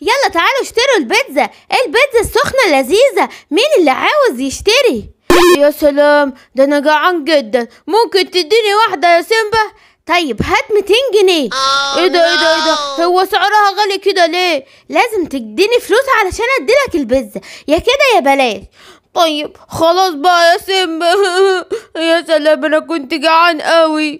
يلا تعالوا اشتروا البيتزا البيتزا السخنة لذيذة مين اللي عاوز يشتري يا سلام ده انا جعان جدا ممكن تديني واحدة يا سيمبا طيب هات 200 جنيه oh ايه ده ايه ده ايه ده هو سعرها غالي كده ليه لازم تديني فلوس علشان اديلك البيتزا يا كده يا بلاش طيب خلاص بقى يا سيمبا يا سلام انا كنت جعان قوي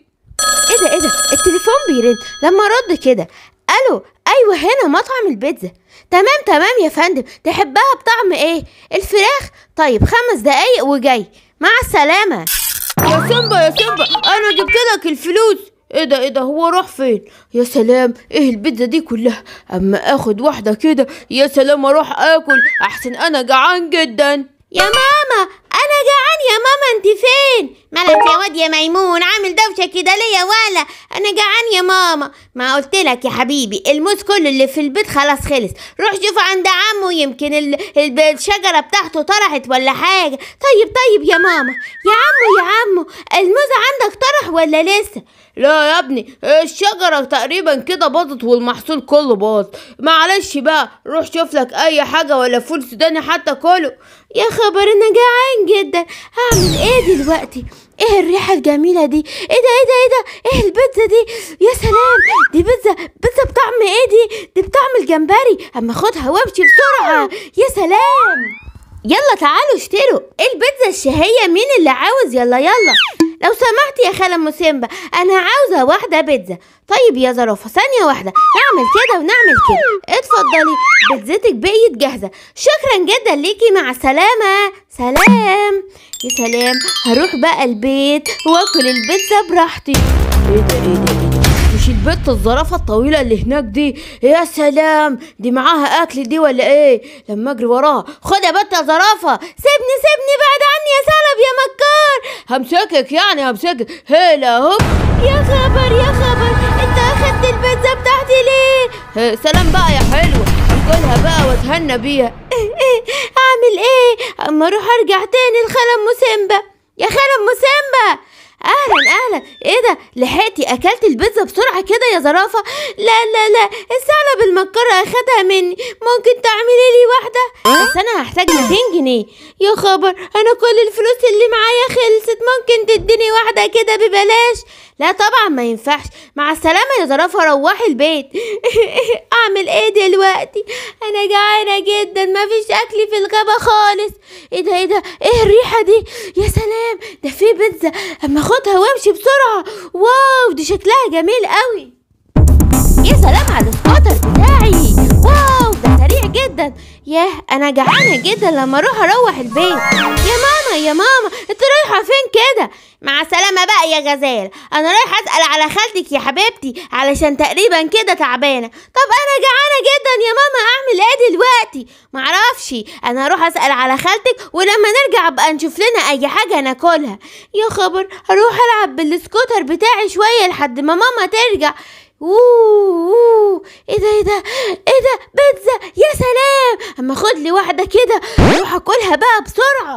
ايه ده ايه ده التليفون بيرن لما رد كده الو ايوه هنا مطعم البيتزا تمام تمام يا فندم تحبها بطعم ايه الفراخ طيب خمس دقايق وجاي مع السلامه يا سيمبا يا سيمبا انا جبت لك الفلوس ايه ده ايه ده هو راح فين يا سلام ايه البيتزا دي كلها اما اخد واحده كده يا سلام اروح اكل احسن انا جعان جدا يا ماما انا جعان يا ماما انت فين مالك يا واد يا ميمون عامل دوشة كده ليا ولا أنا جعان يا ماما ما قلت لك يا حبيبي الموز كله اللي في البيت خلاص خلص روح شوف عند عمه يمكن الشجرة بتاعته طرحت ولا حاجة طيب طيب يا ماما يا عمو يا عمو الموز عندك طرح ولا لسه لا يا ابني الشجرة تقريبا كده باظت والمحصول كله باظ معلش بقى روح شوف لك اي حاجة ولا فول سوداني حتى كله يا خبر انا جعان جدا هعمل ايه دلوقتي ايه الريحة الجميلة دي ايه ده ايه ده ايه ده ايه البيتزا دي يا سلام دي بيتزا بيتزا بطعم ايه دي دي بطعم الجمبري اما خدها وامشي بسرعة يا سلام يلا تعالوا اشتروا ايه البيتزا الشهية مين اللي عاوز يلا يلا لو سمحت يا خالة ام سيمبا انا عاوزه واحده بيتزا طيب يا زرافة ثانيه واحده نعمل كده ونعمل كده اتفضلي بيتزتك بقيت جاهزه شكرا جدا ليكي مع السلامه سلام يا سلام هروح بقى البيت واكل البيتزا براحتي ايه ده ايه ده إيه مش البت الزرافة الطويلة اللي هناك دي يا سلام دي معاها أكل دي ولا إيه لما أجري وراها خد يا بت يا زرافة سيبني سيبني بعد عني يا سلب يا مكار همسكك يعني همسكك هلا هوب يا خبر يا خبر أنت أخدت البيتزا بتاعتي ليه اه، سلام بقى يا حلوة قولها بقى واتهنى بيها اعمل ايه اما اروح ارجع تاني لخاله مسيمبا يا خاله مسيمبا اهلا اهلا ايه ده لحقتي اكلت البيتزا بسرعه كده يا زرافه لا لا لا الثعلب المكره اخدها مني ممكن تعملي لي واحده أه؟ بس انا هحتاج 200 جنيه يا خبر انا كل الفلوس اللي معايا خلصت ممكن تديني واحده كده ببلاش لا طبعا ما ينفعش مع السلامه يا زرافه روحي البيت اعمل ايه دلوقتي انا جعانه جدا مفيش اكل في الغابه خالص ايه ده ايه ده ايه الريحه دي يا سلام ده في بيتزا اما خدها وامشي بسرعة واو دي شكلها جميل قوي يا سلام على السكوتر بتاعي واو ده سريع جدا ياه انا جعانة جدا لما اروح اروح البيت يا ماما يا ماما انت رايحة فين كده مع السلامة بقى يا غزال انا رايحة اسأل على خالتك يا حبيبتي علشان تقريبا كده تعبانة طب انا جعانة جدا يا ماما اعمل ايه دلوقتي معرفش انا هروح اسأل على خالتك ولما نرجع بقى نشوف لنا اي حاجة ناكلها يا خبر هروح العب بالسكوتر بتاعي شوية لحد ما ماما ترجع اوه ايه ده ايه ده ايه ده بيتزا يا سلام اما خد لي واحده كده اروح اكلها بقى بسرعه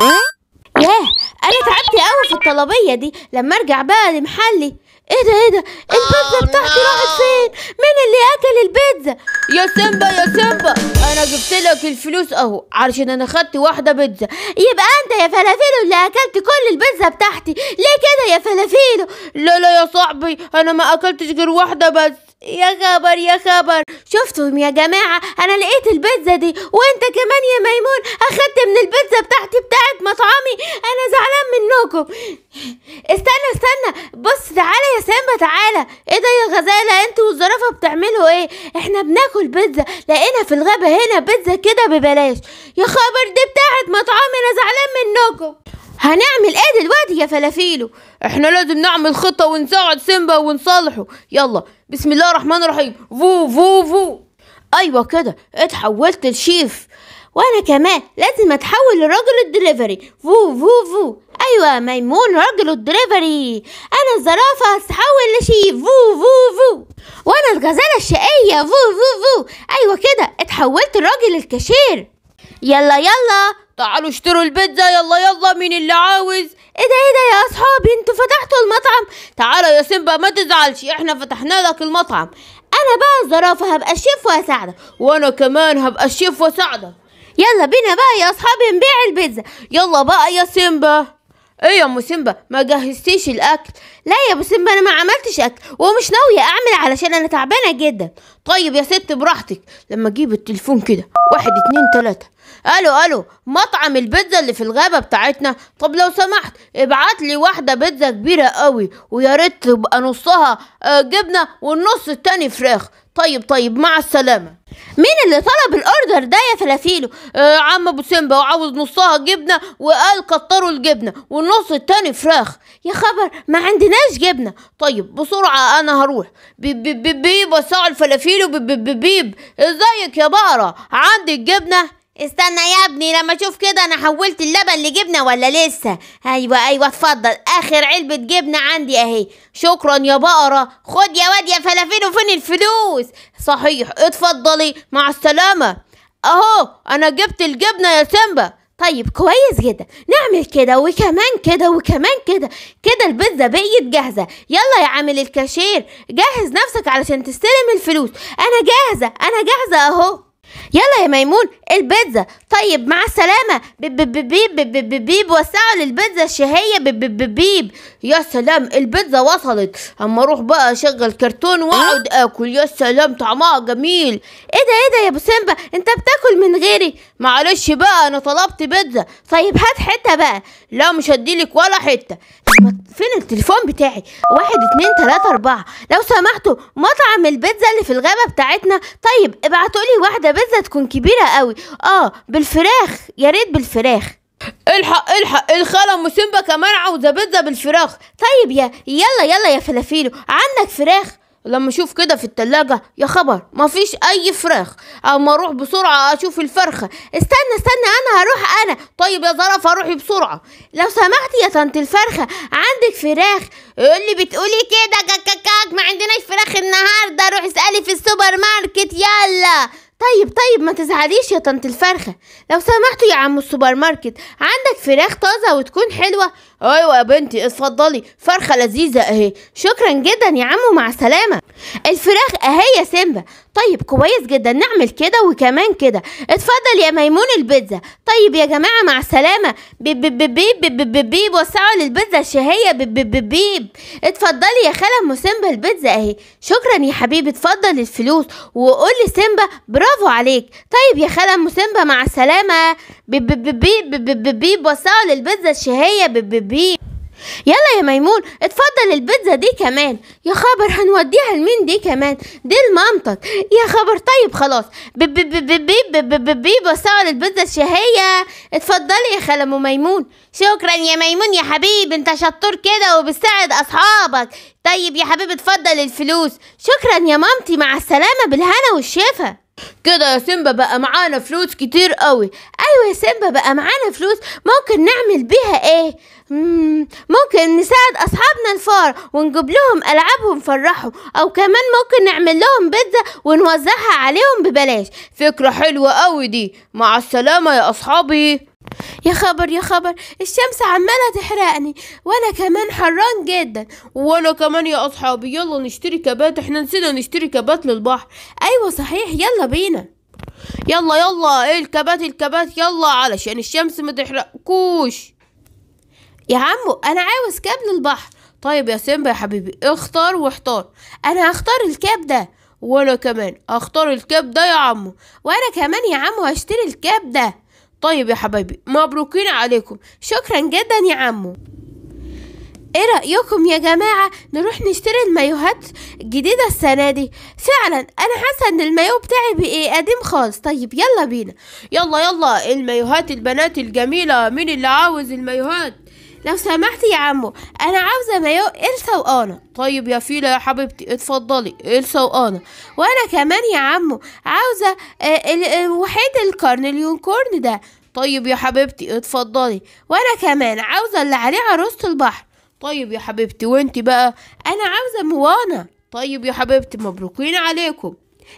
ياه انا تعبت قوي في الطلبيه دي لما ارجع بقى لمحلي ايه ده ايه ده البيتزا آه. بتاعتي راحت فين مين اللي اكل البيتزا يا سيمبا يا سيمبا انا جبت لك الفلوس اهو علشان انا خدت واحده بيتزا يبقى انت يا فلافيلو اللي اكلت كل البيتزا بتاعتي ليه كده يا فلافيلو لا لا يا صاحبي انا ما اكلتش غير واحده بس يا خبر يا خبر شفتم يا جماعة أنا لقيت البيتزا دي وأنت كمان يا ميمون أخدت من البيتزا بتاعتي بتاعت مطعمي أنا زعلان منكم استنى استنى بص تعالى يا سامبا تعالى إيه ده يا غزالة أنتوا والزرافة بتعملوا إيه إحنا بناكل بيتزا لقينا في الغابة هنا بيتزا كده ببلاش يا خبر دي بتاعت مطعمي أنا زعلان منكم هنعمل ايه دلوقتي يا فلافيلو احنا لازم نعمل خطه ونساعد سيمبا ونصالحه يلا بسم الله الرحمن الرحيم فو فو فو ايوه كده اتحولت لشيف وانا كمان لازم اتحول لراجل الدليفري فو فو فو ايوه ميمون راجل الدليفري انا الزرافه هتحول لشيف فو فو فو وانا الغزاله الشقيه فو فو فو ايوه كده اتحولت لراجل الكاشير يلا يلا تعالوا اشتروا البيتزا يلا يلا مين اللي عاوز ايه ده ايه ده يا اصحابي انتوا فتحتوا المطعم تعالوا يا سيمبا ما تزعلش احنا فتحنا لك المطعم انا بقى الزرافه هبقى الشيف واساعدك وانا كمان هبقى الشيف واساعدك يلا بينا بقى يا اصحابي نبيع البيتزا يلا بقى يا سيمبا ايه يا ام سيمبا ما جهزتيش الاكل لا يا ابو سيمبا انا ما عملتش اكل ومش ناويه اعمل علشان انا تعبانه جدا طيب يا ست براحتك لما اجيب التليفون كده واحد اتنين تلاته الو الو مطعم البيتزا اللي في الغابه بتاعتنا طب لو سمحت ابعت لي واحده بيتزا كبيره قوي ويا ريت تبقى نصها آه، جبنه والنص التاني فراخ طيب طيب مع السلامه مين اللي طلب الاوردر ده يا فلافيلو آه عم ابو سيمبا وعاوز نصها جبنه وقال كتروا الجبنه والنص التاني فراخ يا خبر ما عندناش جبنه طيب بسرعه انا هروح بيب بيب بيب الفلافيلو بيب بيب بيب ازيك يا بقره عندي الجبنه استنى يا ابني لما اشوف كده انا حولت اللبن لجبنه ولا لسه ايوه ايوه اتفضل اخر علبه جبنه عندي اهي شكرا يا بقره خد يا واد يا فلافين وفين الفلوس صحيح اتفضلي مع السلامه اهو انا جبت الجبنه يا سيمبا طيب كويس جدا نعمل كده وكمان كده وكمان كده كده البيتزا بقيت جاهزة يلا يا عامل الكاشير جهز نفسك علشان تستلم الفلوس انا جاهزة انا جاهزة اهو يلا يا ميمون البيتزا طيب مع السلامة بيب بيب بيب بيب بيب, بيب وسعوا للبيتزا الشهية بيب بيب بيب, بيب. يا سلام البيتزا وصلت اما اروح بقى اشغل كرتون واقعد إيه؟ اكل يا سلام طعمها جميل ايه ده ايه ده يا ابو سيمبا انت بتاكل من غيري معلش بقى انا طلبت بيتزا طيب هات حتة بقى لا مش هديلك ولا حتة فين التليفون بتاعي واحد اتنين تلاتة اربعة لو سمحتوا مطعم البيتزا اللي في الغابة بتاعتنا طيب ابعتولي واحدة بيتزا تكون كبيرة قوي اه بالفراخ يا ريت بالفراخ الحق الحق الخاله ام سيمبا كمان عاوزه بيتزا بالفراخ طيب يا يلا يلا يا فلافيلو عندك فراخ لما اشوف كده في التلاجة يا خبر مفيش اي فراخ اما اروح بسرعة اشوف الفرخة استنى استنى انا هروح انا طيب يا ظرف اروحي بسرعة لو سمحتي يا طنط الفرخة عندك فراخ يقول لي بتقولي كده كاكاكاك ما عندناش فراخ النهاردة روح اسألي في السوبر ماركت يلا طيب طيب ما تزعليش يا طنط الفرخة لو سمحتوا يا عم السوبر ماركت عندك فراخ طازة وتكون حلوة ايوه يا بنتي اتفضلي فرخه لذيذه اهي شكرا جدا يا عمو مع السلامه الفراخ اهي يا سيمبا طيب كويس جدا نعمل كده وكمان كده اتفضل يا ميمون البيتزا طيب يا جماعه مع السلامه بيب بيب بيب بيب بيب, بيب, بيب وسعوا للبيتزا الشهيه بيب بيب بيب, بيب. اتفضلي يا خاله ام سيمبا البيتزا اهي شكرا يا حبيبي اتفضل الفلوس وقول لي سيمبا برافو عليك طيب يا خاله ام سيمبا مع السلامه بيب بيب بيب بيب بيب, بيب وسعوا للبيتزا الشهيه بيب بيب كبير يلا يا ميمون اتفضل البيتزا دي كمان يا خبر هنوديها لمين دي كمان دي لمامتك يا خبر طيب خلاص بي بصور البيتزا الشهية اتفضلي يا ام ميمون شكرا يا ميمون يا حبيب انت شطور كده وبتساعد اصحابك طيب يا حبيب اتفضل الفلوس شكرا يا مامتي مع السلامة بالهنا والشفا كده يا سيمبا بقى معانا فلوس كتير قوي ايوه يا سيمبا بقى معانا فلوس ممكن نعمل بيها ايه ممكن نساعد أصحابنا الفار ونجيب لهم ألعابهم فرحوا أو كمان ممكن نعمل لهم بيتزا ونوزعها عليهم ببلاش فكرة حلوة قوي دي مع السلامة يا أصحابي يا خبر يا خبر الشمس عمالة تحرقني وانا كمان حران جدا وانا كمان يا اصحابي يلا نشتري كبات احنا نسينا نشتري كبات للبحر ايوه صحيح يلا بينا يلا يلا ايه الكبات الكبات يلا علشان الشمس ما تحرقكوش يا عمو انا عاوز كاب للبحر طيب يا سيمبا يا حبيبي اختار واحتار انا هختار الكاب ده وانا كمان هختار الكاب ده يا عمو وانا كمان يا عمو هشتري الكاب ده طيب يا حبايبي مبروكين عليكم شكرا جدا يا عمو ايه رأيكم يا جماعة نروح نشتري المايوهات جديدة السنة دي فعلا انا حاسة ان المايو بتاعي بقى قديم خالص طيب يلا بينا يلا يلا المايوهات البنات الجميلة مين اللي عاوز المايوهات لو سمحت يا عمو انا عاوزه مايو إلسا وانا طيب يا فيلا يا حبيبتي اتفضلي إلسا وانا وانا كمان يا عمو عاوزه آه، وحيد القرن اليونكورن ده طيب يا حبيبتي اتفضلي وانا كمان عاوزه اللي عليه عروسه البحر طيب يا حبيبتي وانت بقى انا عاوزه موانا طيب يا حبيبتي مبروكين عليكم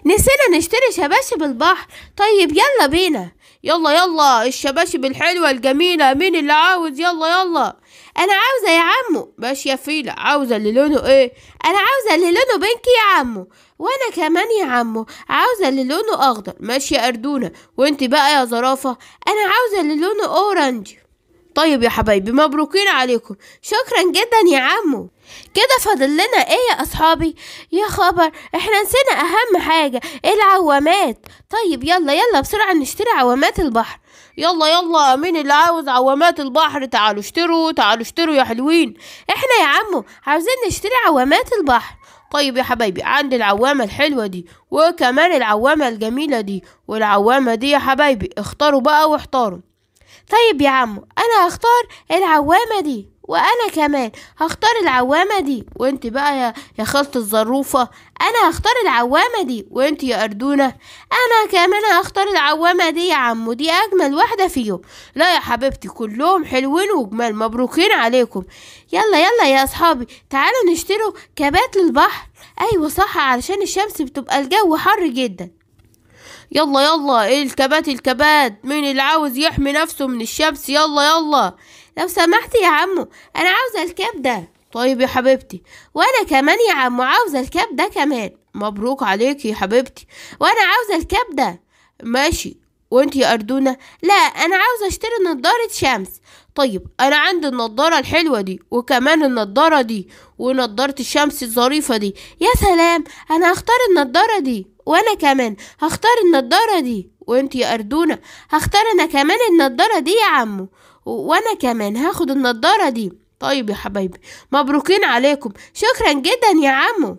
نسينا نشتري شباشب البحر طيب يلا بينا يلا يلا الشباشب الحلوة الجميلة مين اللي عاوز يلا يلا انا عاوزة يا عمو ماشي يا فيلة عاوزة اللي لونه ايه انا عاوزة اللي لونه بنكي يا عمو وانا كمان يا عمو عاوزة اللي لونه اخضر ماشي يا اردونة وانت بقى يا زرافة انا عاوزة اللي لونه اورنج طيب يا حبايبي مبروكين عليكم شكرا جدا يا عمو كده فاضل لنا ايه يا اصحابي يا خبر احنا نسينا اهم حاجه العوامات طيب يلا يلا بسرعه نشتري عوامات البحر يلا يلا مين اللي عاوز عوامات البحر تعالوا اشتروا تعالوا اشتروا يا حلوين احنا يا عمو عاوزين نشتري عوامات البحر طيب يا حبايبي عندي العوامة الحلوة دي وكمان العوامة الجميلة دي والعوامة دي يا حبايبي اختاروا بقى واحتاروا طيب يا عمو انا هختار العوامه دي وانا كمان هختار العوامه دي وانت بقى يا يا خالة الظروفه انا هختار العوامه دي وانت يا اردونه انا كمان هختار العوامه دي يا عمو دي اجمل واحده فيهم لا يا حبيبتي كلهم حلوين وجمال مبروكين عليكم يلا يلا يا اصحابي تعالوا نشتروا كبات للبحر ايوه صح علشان الشمس بتبقى الجو حر جدا يلا يلا الكبات الكبات مين اللي عاوز يحمي نفسه من الشمس يلا يلا لو سمحت يا عمو انا عاوزه الكاب ده طيب يا حبيبتي وانا كمان يا عمو عاوزه الكاب ده كمان مبروك عليك يا حبيبتي وانا عاوزه الكاب ده ماشي وانت يا أردونة لا أنا عاوزة أشتري نضارة شمس طيب أنا عندي النضارة الحلوة دي وكمان النضارة دي ونضارة الشمس الظريفة دي يا سلام أنا هختار النضارة دي وانا كمان هختار النضاره دي وانت يا أردونة هختار انا كمان النضاره دي يا عمو وانا كمان هاخد النضاره دي طيب يا حبايبي مبروكين عليكم شكرا جدا يا عمو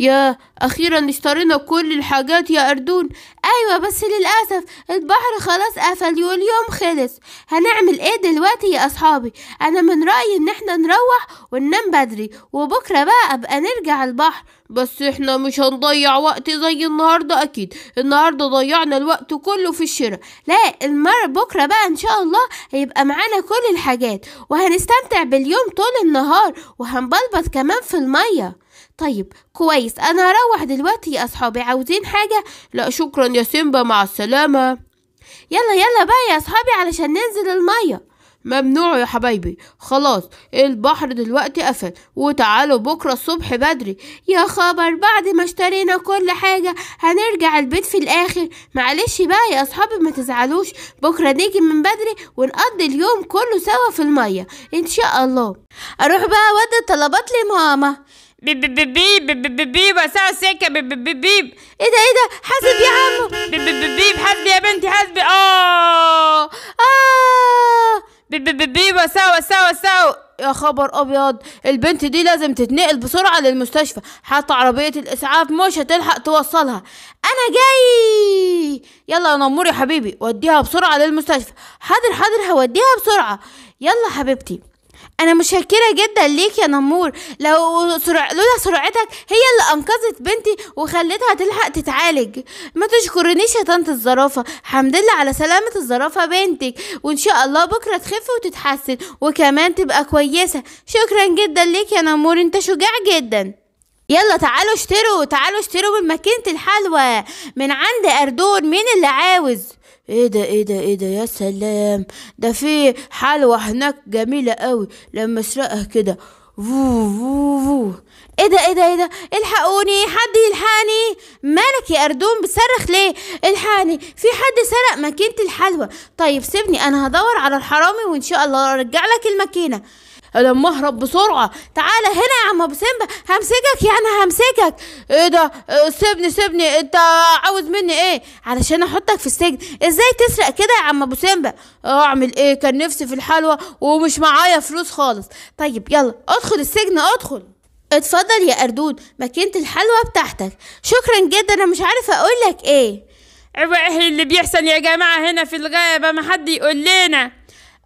يا أخيرا اشترينا كل الحاجات يا أردون أيوة بس للأسف البحر خلاص قفل واليوم خلص هنعمل إيه دلوقتي يا أصحابي أنا من رأيي إن إحنا نروح وننام بدري وبكرة بقى أبقى نرجع البحر بس إحنا مش هنضيع وقت زي النهاردة أكيد النهاردة ضيعنا الوقت كله في الشراء لا المرة بكرة بقى إن شاء الله هيبقى معانا كل الحاجات وهنستمتع باليوم طول النهار وهنبلبط كمان في المية طيب كويس انا هروح دلوقتي يا اصحابي عاوزين حاجه لا شكرا يا سيمبا مع السلامه يلا يلا بقى يا اصحابي علشان ننزل الميه ممنوع يا حبايبي خلاص البحر دلوقتي قفل وتعالوا بكرة الصبح بدري يا خبر بعد ما اشترينا كل حاجة هنرجع البيت في الآخر معلش بقى يا أصحابي ما تزعلوش بكرة نيجي من بدري ونقضي اليوم كله سوا في المية إن شاء الله أروح بقى أودي الطلبات لماما بيب بيب بيب بيب بيب بيب بيب بيب بيب ايه ده ايه ده حاسب يا عمو بيب بيب بيب حاسبي يا بنتي حاسبي اه اه بيب بيب بيب ساعة ساعة ساعة يا خبر ابيض البنت دي لازم تتنقل بسرعة للمستشفى حتى عربية الاسعاف مش هتلحق توصلها انا جاي يلا يا نمور يا حبيبي وديها بسرعة للمستشفى حاضر حاضر هوديها بسرعة يلا حبيبتي انا متشكره جدا ليك يا نمور لو سرع... لولا سرعتك هي اللي انقذت بنتي وخلتها تلحق تتعالج ما تشكرنيش يا طنط الزرافه حمد لله على سلامه الزرافه بنتك وان شاء الله بكره تخف وتتحسن وكمان تبقى كويسه شكرا جدا ليك يا نمور انت شجاع جدا يلا تعالوا اشتروا تعالوا اشتروا من ماكينة الحلوى من عند أردون مين اللي عاوز ايه ده ايه ده ايه ده يا سلام ده في حلوى هناك جميلة قوي لما اسرقها كده فو فو فو ايه ده ايه ده ايه ده الحقوني حد يلحقني مالك يا اردون بتصرخ ليه الحقني في حد سرق ماكينه الحلوى طيب سيبني انا هدور على الحرامي وان شاء الله ارجع لك الماكينه لما اهرب بسرعه تعالى هنا يا عم ابو سيمبا همسكك يعني همسكك ايه ده إيه، سيبني سيبني انت عاوز مني ايه علشان احطك في السجن ازاي تسرق كده يا عم ابو سيمبا اعمل ايه كان نفسي في الحلوى ومش معايا فلوس خالص طيب يلا ادخل السجن ادخل اتفضل يا اردود ماكينه الحلوى بتاعتك شكرا جدا انا مش عارف اقولك ايه ايه اللي بيحصل يا جماعه هنا في الغابه ما حد يقول لنا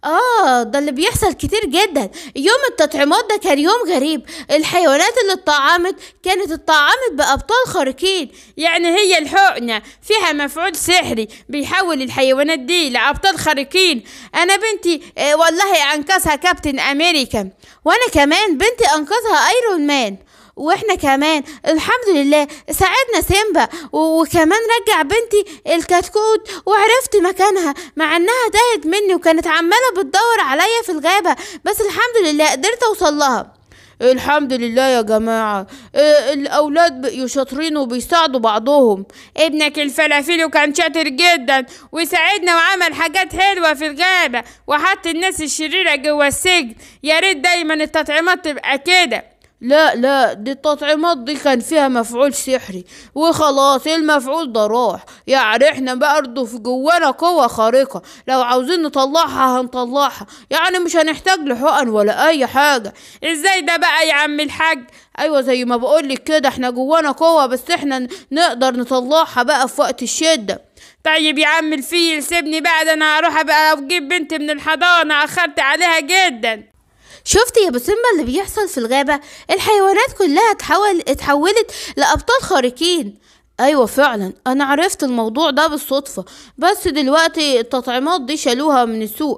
آه ده اللي بيحصل كتير جدا يوم التطعيمات ده كان يوم غريب الحيوانات اللي اتطعمت كانت اتطعمت بأبطال خارقين يعني هي الحقنة فيها مفعول سحري بيحول الحيوانات دي لأبطال خارقين أنا بنتي آه، والله أنقذها كابتن أمريكا وأنا كمان بنتي أنقذها أيرون مان واحنا كمان الحمد لله ساعدنا سيمبا وكمان رجع بنتي الكتكوت وعرفت مكانها مع انها تاهت مني وكانت عماله بتدور عليا في الغابه بس الحمد لله قدرت اوصل لها الحمد لله يا جماعة إيه الأولاد بقوا شاطرين وبيساعدوا بعضهم ابنك الفلافل كان شاطر جدا وساعدنا وعمل حاجات حلوة في الغابة وحط الناس الشريرة جوا السجن يا ريت دايما التطعيمات تبقى كده لا لا دي التطعيمات دي كان فيها مفعول سحري وخلاص المفعول ده راح يعني احنا برضه في جوانا قوة خارقة لو عاوزين نطلعها هنطلعها يعني مش هنحتاج لحقن ولا اي حاجة ازاي ده بقى يا عم الحاج ايوه زي ما بقولك كده احنا جوانا قوة بس احنا نقدر نطلعها بقى في وقت الشدة طيب يا عم الفيل سيبني بقى ده انا هروح ابقى اجيب بنتي من الحضانة اخرت عليها جدا شفت يا بسمة اللي بيحصل في الغابة الحيوانات كلها تحول اتحولت لأبطال خارقين أيوة فعلا أنا عرفت الموضوع ده بالصدفة بس دلوقتي التطعيمات دي شالوها من السوق